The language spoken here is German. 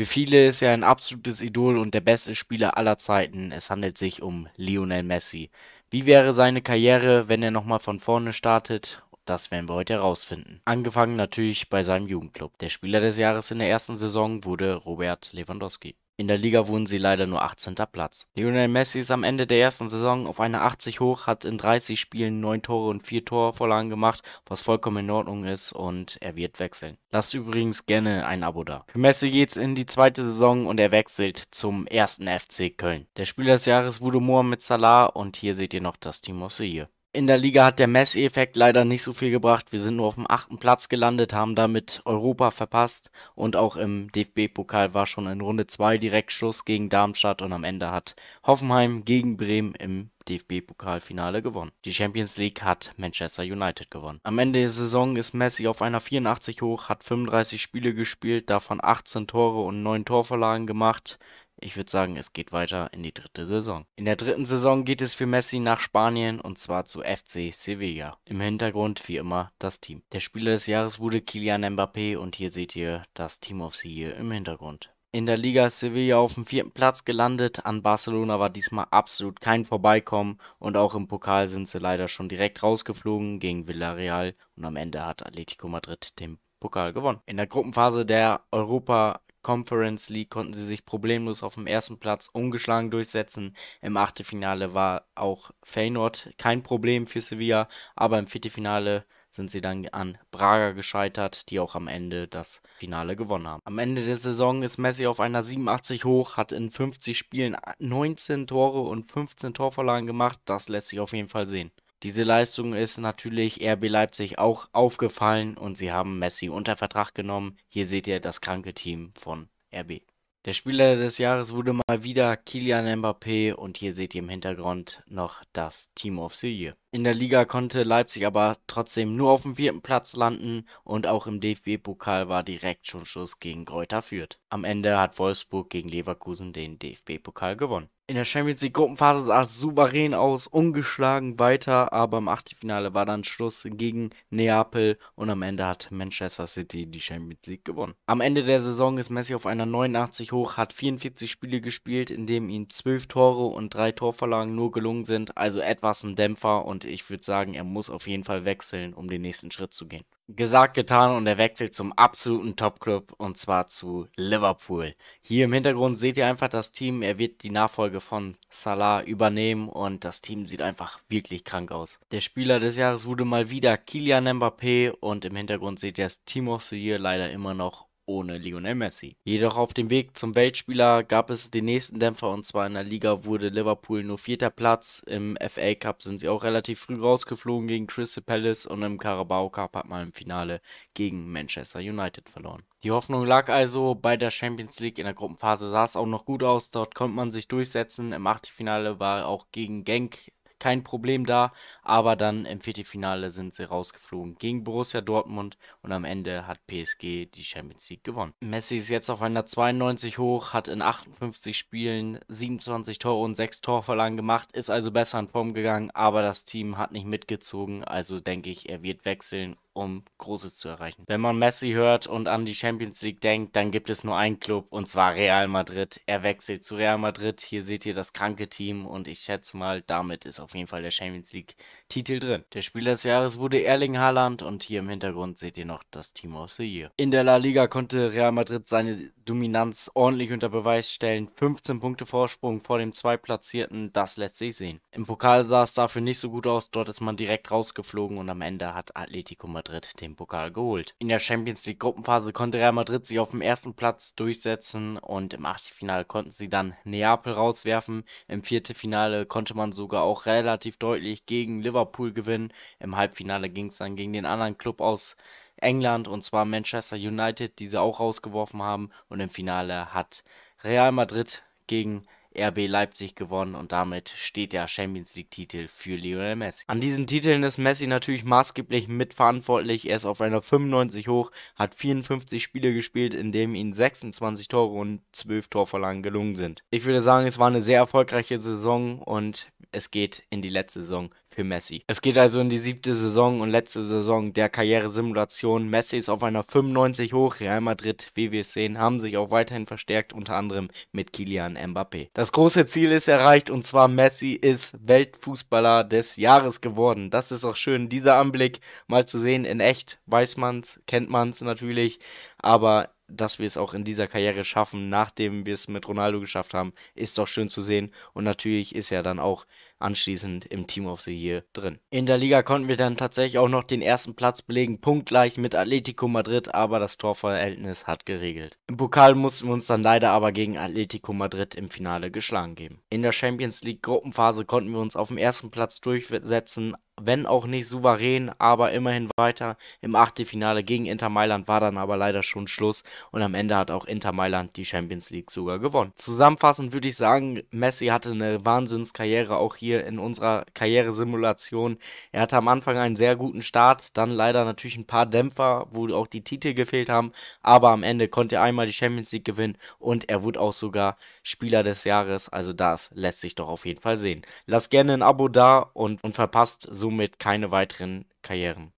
Für viele ist er ein absolutes Idol und der beste Spieler aller Zeiten. Es handelt sich um Lionel Messi. Wie wäre seine Karriere, wenn er nochmal von vorne startet? Das werden wir heute herausfinden. Angefangen natürlich bei seinem Jugendclub. Der Spieler des Jahres in der ersten Saison wurde Robert Lewandowski. In der Liga wurden sie leider nur 18. Platz. Lionel Messi ist am Ende der ersten Saison auf eine 80 hoch, hat in 30 Spielen 9 Tore und 4 Torvorlagen gemacht, was vollkommen in Ordnung ist und er wird wechseln. Lasst übrigens gerne ein Abo da. Für Messi geht's in die zweite Saison und er wechselt zum ersten FC Köln. Der Spieler des Jahres wurde Mohamed Salah und hier seht ihr noch das Team of the Year. In der Liga hat der Messi-Effekt leider nicht so viel gebracht. Wir sind nur auf dem achten Platz gelandet, haben damit Europa verpasst und auch im DFB-Pokal war schon in Runde 2 Direktschluss gegen Darmstadt und am Ende hat Hoffenheim gegen Bremen im DFB-Pokalfinale gewonnen. Die Champions League hat Manchester United gewonnen. Am Ende der Saison ist Messi auf einer 84 hoch, hat 35 Spiele gespielt, davon 18 Tore und 9 Torverlagen gemacht. Ich würde sagen, es geht weiter in die dritte Saison. In der dritten Saison geht es für Messi nach Spanien und zwar zu FC Sevilla. Im Hintergrund wie immer das Team. Der Spieler des Jahres wurde Kylian Mbappé und hier seht ihr das Team of the Year im Hintergrund. In der Liga ist Sevilla auf dem vierten Platz gelandet. An Barcelona war diesmal absolut kein Vorbeikommen und auch im Pokal sind sie leider schon direkt rausgeflogen gegen Villarreal und am Ende hat Atletico Madrid den Pokal gewonnen. In der Gruppenphase der Europa Conference League konnten sie sich problemlos auf dem ersten Platz ungeschlagen durchsetzen. Im Achtelfinale war auch Feyenoord kein Problem für Sevilla, aber im Viertelfinale sind sie dann an Braga gescheitert, die auch am Ende das Finale gewonnen haben. Am Ende der Saison ist Messi auf einer 87 hoch, hat in 50 Spielen 19 Tore und 15 Torvorlagen gemacht. Das lässt sich auf jeden Fall sehen. Diese Leistung ist natürlich RB Leipzig auch aufgefallen und sie haben Messi unter Vertrag genommen. Hier seht ihr das kranke Team von RB. Der Spieler des Jahres wurde mal wieder Kilian Mbappé und hier seht ihr im Hintergrund noch das Team of the Year. In der Liga konnte Leipzig aber trotzdem nur auf dem vierten Platz landen und auch im DFB-Pokal war direkt schon Schuss gegen Greuther Fürth. Am Ende hat Wolfsburg gegen Leverkusen den DFB-Pokal gewonnen in der Champions League Gruppenphase sah es souverän aus, ungeschlagen weiter, aber im Achtelfinale war dann Schluss gegen Neapel und am Ende hat Manchester City die Champions League gewonnen. Am Ende der Saison ist Messi auf einer 89 hoch, hat 44 Spiele gespielt, in dem ihm 12 Tore und 3 Torverlagen nur gelungen sind, also etwas ein Dämpfer und ich würde sagen, er muss auf jeden Fall wechseln, um den nächsten Schritt zu gehen gesagt, getan und er wechselt zum absoluten Top-Club und zwar zu Liverpool. Hier im Hintergrund seht ihr einfach das Team. Er wird die Nachfolge von Salah übernehmen und das Team sieht einfach wirklich krank aus. Der Spieler des Jahres wurde mal wieder Kylian Mbappé und im Hintergrund seht ihr das Team of the Year leider immer noch ohne Lionel Messi. Jedoch auf dem Weg zum Weltspieler gab es den nächsten Dämpfer und zwar in der Liga wurde Liverpool nur vierter Platz. Im FA Cup sind sie auch relativ früh rausgeflogen gegen Crystal Palace und im Carabao Cup hat man im Finale gegen Manchester United verloren. Die Hoffnung lag also bei der Champions League. In der Gruppenphase sah es auch noch gut aus. Dort konnte man sich durchsetzen. Im Achtelfinale war auch gegen Genk kein Problem da, aber dann im Viertelfinale sind sie rausgeflogen gegen Borussia Dortmund und am Ende hat PSG die Champions League gewonnen. Messi ist jetzt auf einer 92 hoch, hat in 58 Spielen 27 Tore und 6 Torverlagen gemacht, ist also besser in Form gegangen, aber das Team hat nicht mitgezogen, also denke ich, er wird wechseln um Großes zu erreichen. Wenn man Messi hört und an die Champions League denkt, dann gibt es nur einen Club und zwar Real Madrid. Er wechselt zu Real Madrid. Hier seht ihr das kranke Team und ich schätze mal, damit ist auf jeden Fall der Champions League Titel drin. Der Spieler des Jahres wurde Erling Haaland und hier im Hintergrund seht ihr noch das Team aus the Year. In der La Liga konnte Real Madrid seine Dominanz ordentlich unter Beweis stellen. 15 Punkte Vorsprung vor dem Zweitplatzierten, das lässt sich sehen. Im Pokal sah es dafür nicht so gut aus, dort ist man direkt rausgeflogen und am Ende hat Atletico Madrid den Pokal geholt. In der Champions League Gruppenphase konnte Real Madrid sich auf dem ersten Platz durchsetzen und im Achtelfinale konnten sie dann Neapel rauswerfen. Im Viertelfinale konnte man sogar auch relativ deutlich gegen Liverpool gewinnen. Im Halbfinale ging es dann gegen den anderen Club aus England und zwar Manchester United, die sie auch rausgeworfen haben. Und im Finale hat Real Madrid gegen RB Leipzig gewonnen und damit steht der Champions League-Titel für Lionel Messi. An diesen Titeln ist Messi natürlich maßgeblich mitverantwortlich. Er ist auf einer 95 hoch, hat 54 Spiele gespielt, in denen ihm 26 Tore und 12 Torvorlagen gelungen sind. Ich würde sagen, es war eine sehr erfolgreiche Saison und es geht in die letzte Saison für Messi. Es geht also in die siebte Saison und letzte Saison der Karrieresimulation. Messi ist auf einer 95 hoch. Real Madrid, wie wir es sehen, haben sich auch weiterhin verstärkt, unter anderem mit Kilian Mbappé. Das große Ziel ist erreicht und zwar Messi ist Weltfußballer des Jahres geworden. Das ist auch schön, dieser Anblick mal zu sehen in echt. Weiß man es, kennt man es natürlich, aber dass wir es auch in dieser Karriere schaffen, nachdem wir es mit Ronaldo geschafft haben, ist doch schön zu sehen. Und natürlich ist er dann auch anschließend im Team of the Year drin. In der Liga konnten wir dann tatsächlich auch noch den ersten Platz belegen, punktgleich mit Atletico Madrid, aber das Torverhältnis hat geregelt. Im Pokal mussten wir uns dann leider aber gegen Atletico Madrid im Finale geschlagen geben. In der Champions League Gruppenphase konnten wir uns auf dem ersten Platz durchsetzen, wenn auch nicht souverän, aber immerhin weiter im Achtelfinale gegen Inter Mailand war dann aber leider schon Schluss und am Ende hat auch Inter Mailand die Champions League sogar gewonnen. Zusammenfassend würde ich sagen, Messi hatte eine Wahnsinnskarriere auch hier in unserer Karrieresimulation. Er hatte am Anfang einen sehr guten Start, dann leider natürlich ein paar Dämpfer, wo auch die Titel gefehlt haben, aber am Ende konnte er einmal die Champions League gewinnen und er wurde auch sogar Spieler des Jahres, also das lässt sich doch auf jeden Fall sehen. Lasst gerne ein Abo da und, und verpasst so somit keine weiteren Karrieren.